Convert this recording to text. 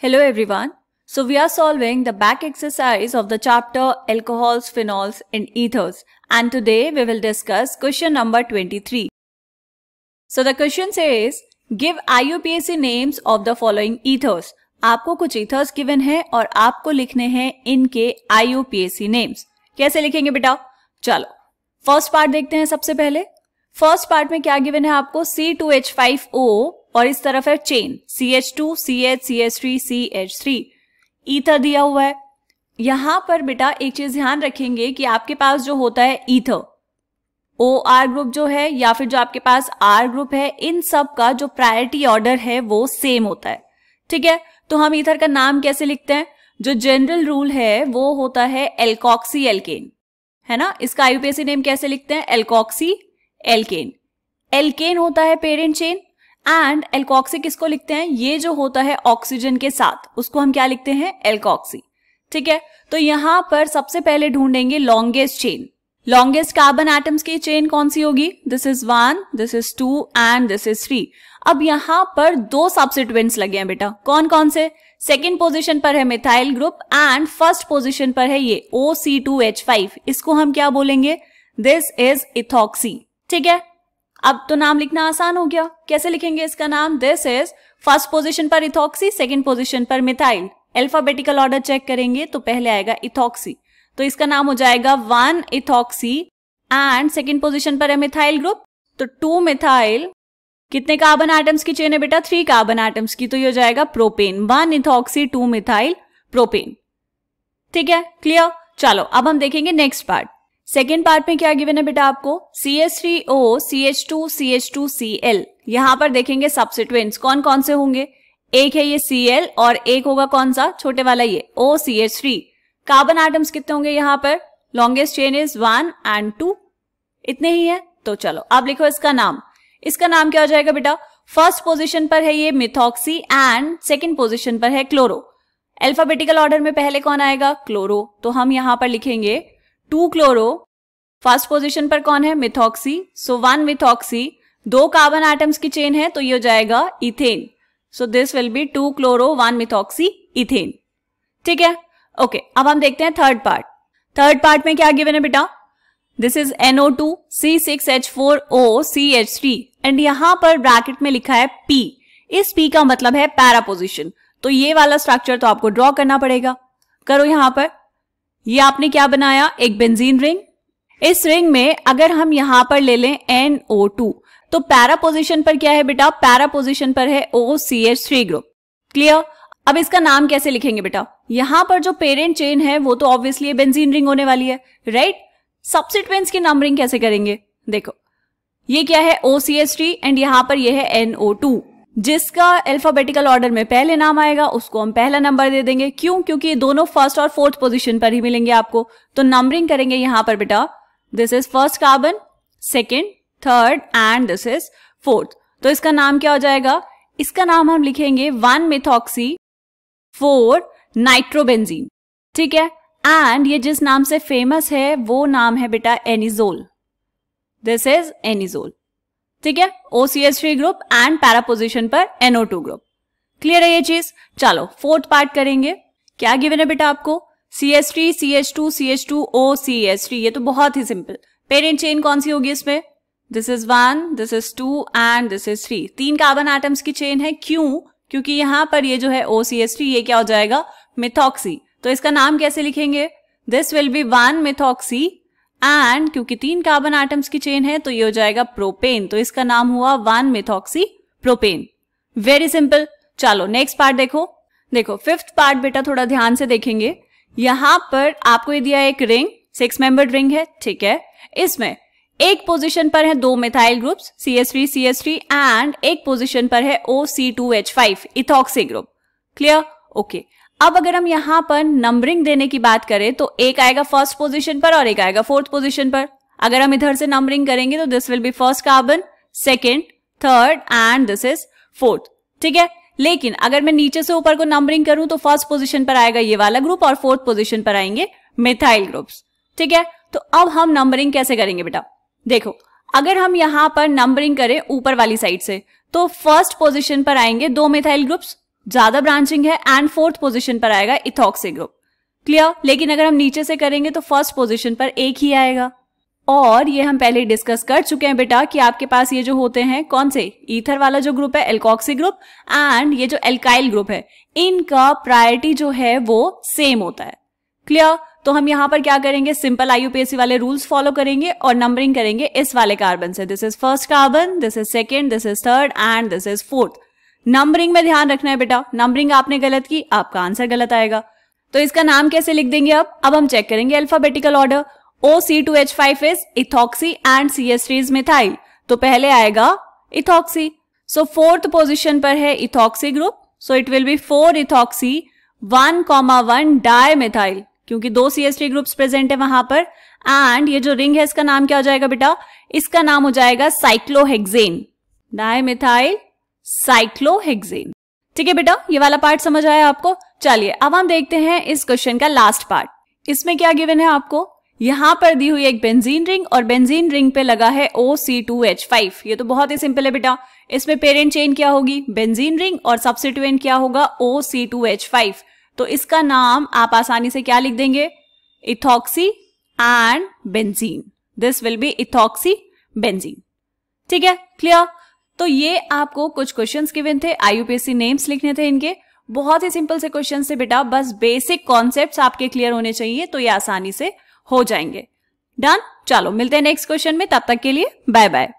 Hello everyone. So we are solving the back exercise of the chapter Alcohols, Phenols and Ethers. And today we will discuss question number 23. So the question says, give IUPAC names of the following ethers. आपको कुछ ethers given है और आपको लिखने हैं इनके IUPAC names. कैसे लिखेंगे बेटा? चलो. First part देखते हैं सबसे पहले. First part में क्या given है आपको C2H5O और इस तरफ है chain C H two C H C H three C H three ether दिया हुआ है यहां पर बेटा एक चीज ध्यान रखेंगे कि आपके पास जो होता है ईथर ओ आर ग्रुप जो है या फिर जो आपके पास आर ग्रुप है इन सब का जो प्रायोरिटी ऑर्डर है वो सेम होता है ठीक है तो हम ईथर का नाम कैसे लिखते हैं जो जनरल रूल है वो होता है एल्कॉक्सी एल्केन है ना इसका आईयूपीएसी नेम कैसे लिखते हैं एल्कॉक्सी एल्केन एल्केन होता है पेरेंट चेन एंड एल्कोक्सी किसको लिखते हैं ये जो होता है ऑक्सीजन के साथ उसको हम क्या लिखते हैं एल्कोक्सी ठीक है तो यहां पर सबसे पहले ढूंढेंगे longest chain longest carbon atoms की चेन कौन सी होगी this is one this is two and this is three अब यहां पर दो सब्सिट्यूएंट्स लगे हैं बेटा कौन कौन से सेकेंड पोजिशन पर है methyl group and first position पर है ये O C two H five इसको हम क्या बोलेंगे दिस इज इथॉक्सी ठीक है अब तो नाम लिखना आसान हो गया कैसे लिखेंगे इसका नाम दिस इज फर्स्ट पोजिशन पर इथॉक्सी सेकेंड पोजिशन पर मिथाइल एल्फाबेटिकल ऑर्डर चेक करेंगे तो पहले आएगा इथॉक्सी तो इसका नाम हो जाएगा one ethoxy and second position पर है मिथाइल ग्रुप तो टू मिथाइल कितने कार्बन आइटम्स की चेन है बेटा थ्री कार्बन आइटम्स की तो ये हो जाएगा propane one ethoxy two methyl propane ठीक है क्लियर चलो अब हम देखेंगे नेक्स्ट पार्ट सेकेंड पार्ट में क्या गिवन है बेटा आपको C S three O C H two C H two C L यहां पर देखेंगे सब्सिट्वेंट्स कौन कौन से होंगे एक है ये सी एल और एक होगा कौन सा छोटे वाला ये O C H three carbon items कितने होंगे यहां पर longest chain is one and two इतने ही है तो चलो अब लिखो इसका नाम इसका नाम क्या हो जाएगा बेटा फर्स्ट पोजिशन पर है ये मिथॉक्सी एंड सेकेंड पोजिशन पर है क्लोरो एल्फाबेटिकल ऑर्डर में पहले कौन आएगा क्लोरो तो हम यहां पर लिखेंगे टू क्लोरो फर्स्ट पोजिशन पर कौन है मिथॉक्सी सो वन मिथॉक्सी दो कार्बन आइटम्स की चेन है तो ये हो जाएगा ethane so this will be two chloro one methoxy ethane ठीक है ओके okay, अब हम देखते हैं थर्ड पार्ट थर्ड पार्ट में क्या गिवन है बेटा this is NO two C six H four O C H three and यहां पर ब्रैकेट में लिखा है पी इस पी का मतलब है पैरा पोजिशन तो ये वाला स्ट्रक्चर तो आपको ड्रॉ करना पड़ेगा करो यहां पर ये आपने क्या बनाया एक बेंजीन रिंग इस रिंग में अगर हम यहां पर ले लें NO2 तो पैरा पोजिशन पर क्या है बेटा पैरा पोजिशन पर है O C H three group clear अब इसका नाम कैसे लिखेंगे बेटा यहां पर जो पेरेंट चेन है वो तो ऑब्वियसली बेंजीन रिंग होने वाली है राइट सब्सिट्वेंस की नंबरिंग कैसे करेंगे देखो ये क्या है O C H three and यहां पर यह है एनओ टू जिसका अल्फाबेटिकल ऑर्डर में पहले नाम आएगा उसको हम पहला नंबर दे देंगे क्यों क्योंकि दोनों फर्स्ट और फोर्थ पोजीशन पर ही मिलेंगे आपको तो नंबरिंग करेंगे यहां पर बेटा this is first carbon second third and this is fourth तो इसका नाम क्या हो जाएगा इसका नाम हम लिखेंगे वन मिथॉक्सी फोर नाइट्रोबेंजीन ठीक है एंड ये जिस नाम से फेमस है वो नाम है बेटा एनिजोल दिस इज एनिजोल ठीक है O C S three group and para position पर एनओ टू ग्रुप क्लियर है ये चीज चलो फोर्थ पार्ट करेंगे क्या गिवन है बेटा आपको C S three C H two C H two O C S three ये तो बहुत ही सिंपल पेरेंट चेन कौन सी होगी इसमें this is one this is two and this is three तीन कार्बन आइटम्स की चेन है क्यों क्योंकि यहां पर ये जो है ओ सी एस थ्री ये क्या हो जाएगा मिथॉक्सी तो इसका नाम कैसे लिखेंगे this will be one methoxy and क्योंकि तीन कार्बन आइटम्स की चेन है तो ये हो जाएगा प्रोपेन तो इसका नाम हुआ one methoxy propane very simple चलो नेक्स्ट पार्ट देखो देखो फिफ्थ पार्ट बेटा थोड़ा ध्यान से देखेंगे यहां पर आपको ये दिया एक रिंग सिक्स मेंबर्ड रिंग है ठीक है इसमें एक पोजीशन पर है दो methyl groups C S three C S three and एक पोजीशन पर है O C two H five ethoxy group clear okay अब अगर हम यहां पर नंबरिंग देने की बात करें तो एक आएगा फर्स्ट पोजीशन पर और एक आएगा फोर्थ पोजीशन पर अगर हम इधर से नंबरिंग करेंगे तो this will be first carbon second third and this is fourth ठीक है लेकिन अगर मैं नीचे से ऊपर को नंबरिंग करूं तो फर्स्ट पोजीशन पर आएगा ये वाला ग्रुप और फोर्थ पोजिशन पर आएंगे मिथाइल ग्रुप्स ठीक है तो अब हम नंबरिंग कैसे करेंगे बेटा देखो अगर हम यहां पर नंबरिंग करें ऊपर वाली साइड से तो फर्स्ट पोजिशन पर आएंगे दो मिथाइल ग्रुप्स ज्यादा ब्रांचिंग है एंड फोर्थ पोजिशन पर आएगा इथॉक्सी ग्रुप क्लियर लेकिन अगर हम नीचे से करेंगे तो फर्स्ट पोजिशन पर एक ही आएगा और ये हम पहले डिस्कस कर चुके हैं बेटा कि आपके पास ये जो होते हैं कौन से ईथर वाला जो ग्रुप है एल्कॉक्सी ग्रुप एंड ये जो एल्काइल ग्रुप है इनका प्रायोरिटी जो है वो सेम होता है क्लियर तो हम यहां पर क्या करेंगे सिंपल आईयूपीएससी वाले रूल्स फॉलो करेंगे और नंबरिंग करेंगे इस वाले कार्बन से this is first carbon this is second this is third and this is fourth numbering में ध्यान रखना है बेटा नंबरिंग आपने गलत की आपका आंसर गलत आएगा तो इसका नाम कैसे लिख देंगे अब अब हम चेक करेंगे alphabetical order O C two H five is ethoxy and C S three methyl तो पहले आएगा इथॉक्सी सो फोर्थ पोजिशन पर है ethoxy group so it will be four ethoxy one comma one dimethyl क्योंकि दो C S three group present है वहां पर एंड ये जो रिंग है इसका नाम क्या हो जाएगा बेटा इसका नाम हो जाएगा साइक्लोहेक्सेन डाय मिथाइल साइक्लोहेक्सेन ठीक है बेटा ये वाला पार्ट समझ आया आपको चलिए अब हम देखते हैं इस क्वेश्चन का लास्ट पार्ट इसमें क्या गिवन है आपको यहां पर दी हुई एक बेंजीन रिंग और बेंजीन रिंग पे लगा है O C two H five ये तो बहुत ही सिंपल है बेटा इसमें पेरेंट चेन क्या होगी बेंजीन रिंग और सब्सिट्यूएंट क्या होगा O C two H five तो इसका नाम आप आसानी से क्या लिख देंगे ethoxy and benzene this will be ethoxy benzene ठीक है क्लियर तो ये आपको कुछ क्वेश्चन गिवन थे आईयूपीएससी नेम्स लिखने थे इनके बहुत ही सिंपल से क्वेश्चन थे बेटा बस बेसिक कॉन्सेप्ट आपके क्लियर होने चाहिए तो ये आसानी से हो जाएंगे डन चलो मिलते हैं नेक्स्ट क्वेश्चन में तब तक के लिए बाय बाय